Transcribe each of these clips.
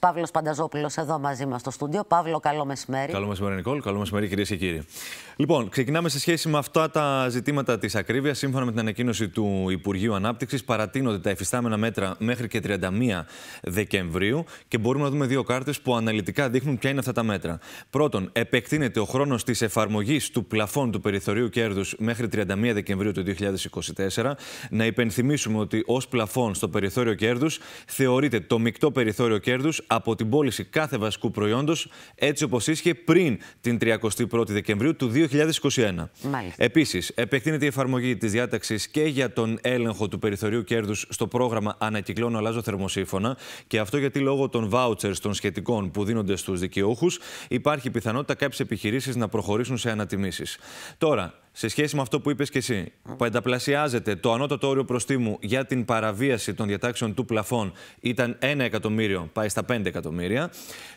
Παύλος Πανταζόπουλος εδώ μαζί μας στο στούντιο. Παύλο, καλό μεσημέρι. Καλό μεσημέρι, Νικόλ. Καλό μεσημέρι, κυρίες και κύριοι. Λοιπόν, ξεκινάμε σε σχέση με αυτά τα ζητήματα της ακρίβειας. Σύμφωνα με την ανακοίνωση του Υπουργείου Ανάπτυξης, παρατείνονται τα εφιστάμενα μέτρα μέχρι και 31 Δεκεμβρίου και μπορούμε να δούμε δύο κάρτες που αναλυτικά δείχνουν ποια είναι αυτά τα μέτρα. Πρώτον, επεκτείνεται ο χρόνος της εφαρμογής του πλαφών του περιθωρίου κέρδους μέχρι 31 Δεκεμβρίου του 2024. Να υπενθυμίσουμε ότι ως πλαφών στο περιθώριο κέρδους θεωρείται το μεικτό περιθώριο κέρδους από την πώληση κάθε βασικού προϊόντος έτσι όπως ίσχυε πριν την 31 Δεκεμβρίου του 2024. 2021. Επίσης, επεκτείνεται η εφαρμογή της διάταξης και για τον έλεγχο του περιθωρίου κέρδους στο πρόγραμμα Ανακυκλώνω, αλλάζω θερμοσύμφωνα Και αυτό γιατί λόγω των βάουτσερ των σχετικών που δίνονται στους δικαιούχους, υπάρχει πιθανότητα κάποιες επιχειρήσεις να προχωρήσουν σε ανατιμήσεις. Τώρα, σε σχέση με αυτό που είπες και εσύ, πενταπλασιάζεται το ανώτατο όριο προστίμου για την παραβίαση των διατάξεων του πλαφών ήταν 1 εκατομμύριο, πάει στα 5 εκατομμύρια.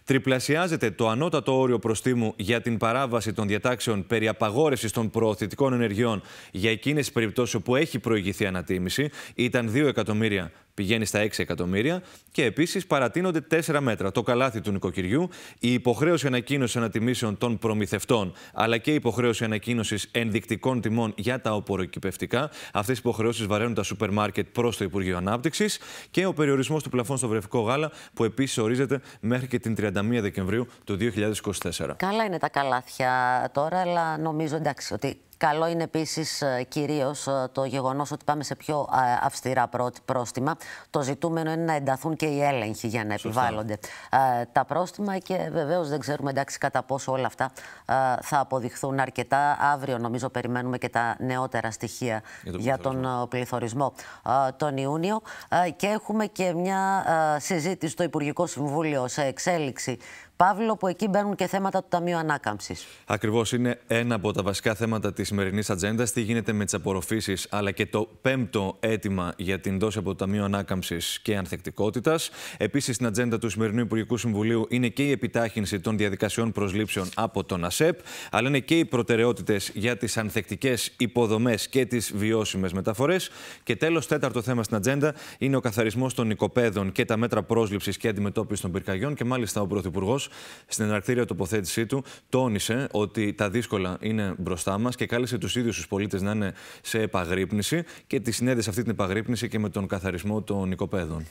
Τριπλασιάζεται το ανώτατο όριο προστίμου για την παράβαση των διατάξεων περί απαγόρευσης των προωθητικών ενεργειών για εκείνες τις περιπτώσεις όπου έχει προηγηθεί ανατίμηση, ήταν 2 εκατομμύρια, πηγαίνει στα 6 εκατομμύρια και επίσης παρατείνονται τέσσερα μέτρα. Το καλάθι του νοικοκυριού, η υποχρέωση ανακοίνωσης ανατιμήσεων των προμηθευτών, αλλά και η υποχρέωση ανακοίνωσης ενδεικτικών τιμών για τα οποροκυπευτικά. Αυτές οι υποχρεώσεις βαραίνουν τα σούπερ μάρκετ προς το Υπουργείο Ανάπτυξης και ο περιορισμός του πλαφών στο βρεφικό γάλα, που επίσης ορίζεται μέχρι και την 31 Δεκεμβρίου του 2024. Καλά είναι τα καλάθια τώρα, αλλά νομίζω εντάξει ότι Καλό είναι επίσης ε, κυρίως ε, το γεγονός ότι πάμε σε πιο ε, αυστηρά πρόστιμα. Το ζητούμενο είναι να ενταθούν και οι έλεγχοι για να επιβάλλονται τα πρόστιμα και βεβαίως δεν ξέρουμε εντάξει κατά πόσο όλα αυτά θα αποδειχθούν αρκετά. Αύριο νομίζω περιμένουμε και τα νεότερα στοιχεία για, για τον πληθωρισμό τον Ιούνιο. Και έχουμε και μια συζήτηση στο Υπουργικό Συμβούλιο σε εξέλιξη Παύλο, που εκεί μπαίνουν και θέματα του Ταμείου Ανάκαμψης. Ακριβώς είναι ένα από τα βασικά θέματα της σημερινής ατζέντας. Τι γίνεται με τις απορροφήσεις, αλλά και το πέμπτο αίτημα για την δόση από το Ταμείο Ανάκαμψης και Ανθεκτικότητας. Επίσης, στην ατζέντα του σημερινού Υπουργικού Συμβουλίου είναι και η επιτάχυνση των διαδικασιών προσλήψεων από τον ΑΣΕΠ, αλλά είναι και οι προτεραιότητες για τις ανθεκτικές υποδομές και τις βιώσιμες μεταφορές. Και τέλος, τέταρτο θέμα στην ατζέντα είναι ο καθαρισμός των οικοπαίδων και τα μέτρα πρόσληψης και αντιμετώπισης των πυρκαγιών. Και μάλιστα ο Πρωθυπουργός στην εναρκτήρια τοποθέτησή του τόνισε ότι τα δύσκολα είναι μπροστά μας και κάλεσε τους ίδιους τους πολίτες να είναι σε επαγρύπνηση και τη συνέδεσε αυτή την επαγρύπνηση και με τον καθαρισμό των οικοπαίδων.